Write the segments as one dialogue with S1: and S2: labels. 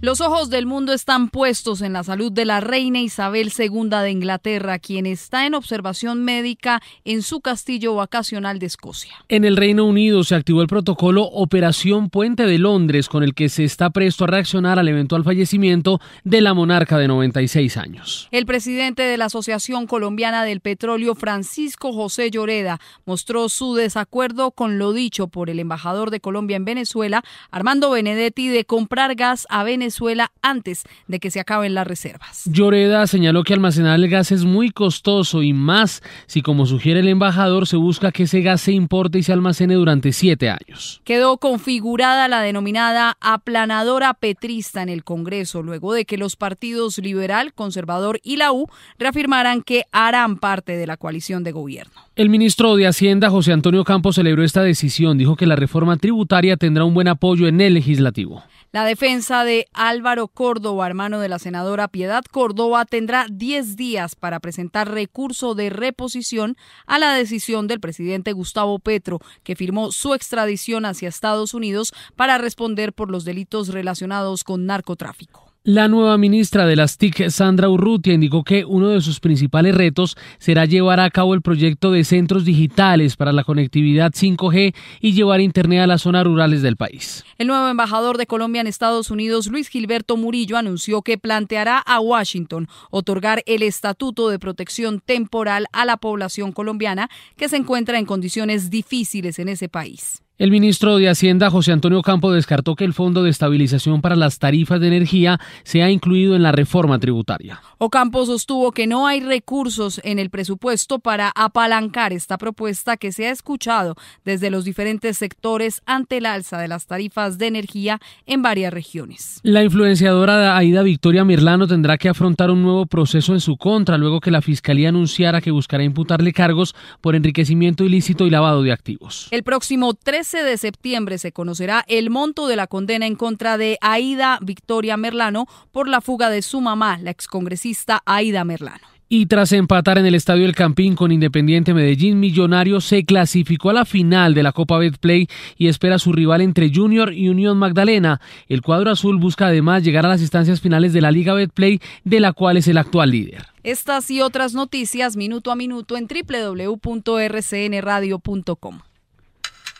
S1: Los ojos del mundo están puestos en la salud de la reina Isabel II de Inglaterra, quien está en observación médica en su castillo vacacional de Escocia.
S2: En el Reino Unido se activó el protocolo Operación Puente de Londres, con el que se está presto a reaccionar al eventual fallecimiento de la monarca de 96 años.
S1: El presidente de la Asociación Colombiana del Petróleo, Francisco José Lloreda, mostró su desacuerdo con lo dicho por el embajador de Colombia en Venezuela, Armando Benedetti, de comprar gas a Venezuela Venezuela antes de que se acaben las reservas.
S2: Lloreda señaló que almacenar el gas es muy costoso y más si, como sugiere el embajador, se busca que ese gas se importe y se almacene durante siete años.
S1: Quedó configurada la denominada aplanadora petrista en el Congreso, luego de que los partidos liberal, conservador y la U reafirmaran que harán parte de la coalición de gobierno.
S2: El ministro de Hacienda, José Antonio Campos, celebró esta decisión. Dijo que la reforma tributaria tendrá un buen apoyo en el legislativo.
S1: La defensa de Álvaro Córdoba, hermano de la senadora Piedad Córdoba, tendrá 10 días para presentar recurso de reposición a la decisión del presidente Gustavo Petro, que firmó su extradición hacia Estados Unidos para responder por los delitos relacionados con narcotráfico.
S2: La nueva ministra de las TIC, Sandra Urrutia, indicó que uno de sus principales retos será llevar a cabo el proyecto de centros digitales para la conectividad 5G y llevar Internet a las zonas rurales del país.
S1: El nuevo embajador de Colombia en Estados Unidos, Luis Gilberto Murillo, anunció que planteará a Washington otorgar el Estatuto de Protección Temporal a la población colombiana que se encuentra en condiciones difíciles en ese país.
S2: El ministro de Hacienda, José Antonio Campo, descartó que el Fondo de Estabilización para las Tarifas de Energía sea incluido en la reforma tributaria.
S1: Ocampo sostuvo que no hay recursos en el presupuesto para apalancar esta propuesta que se ha escuchado desde los diferentes sectores ante el alza de las tarifas de energía en varias regiones.
S2: La influenciadora Aida Victoria Mirlano tendrá que afrontar un nuevo proceso en su contra luego que la Fiscalía anunciara que buscará imputarle cargos por enriquecimiento ilícito y lavado de activos.
S1: El próximo tres de septiembre se conocerá el monto de la condena en contra de Aida Victoria Merlano por la fuga de su mamá, la excongresista Aida Merlano.
S2: Y tras empatar en el Estadio El Campín con Independiente Medellín, Millonario se clasificó a la final de la Copa Betplay y espera su rival entre Junior y Unión Magdalena. El cuadro azul busca además llegar a las instancias finales de la Liga Betplay, de la cual es el actual líder.
S1: Estas y otras noticias minuto a minuto en www.rcnradio.com.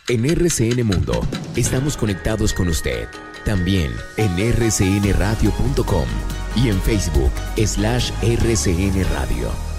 S2: En RCN Mundo estamos conectados con usted. También en rcnradio.com y en Facebook slash rcnradio.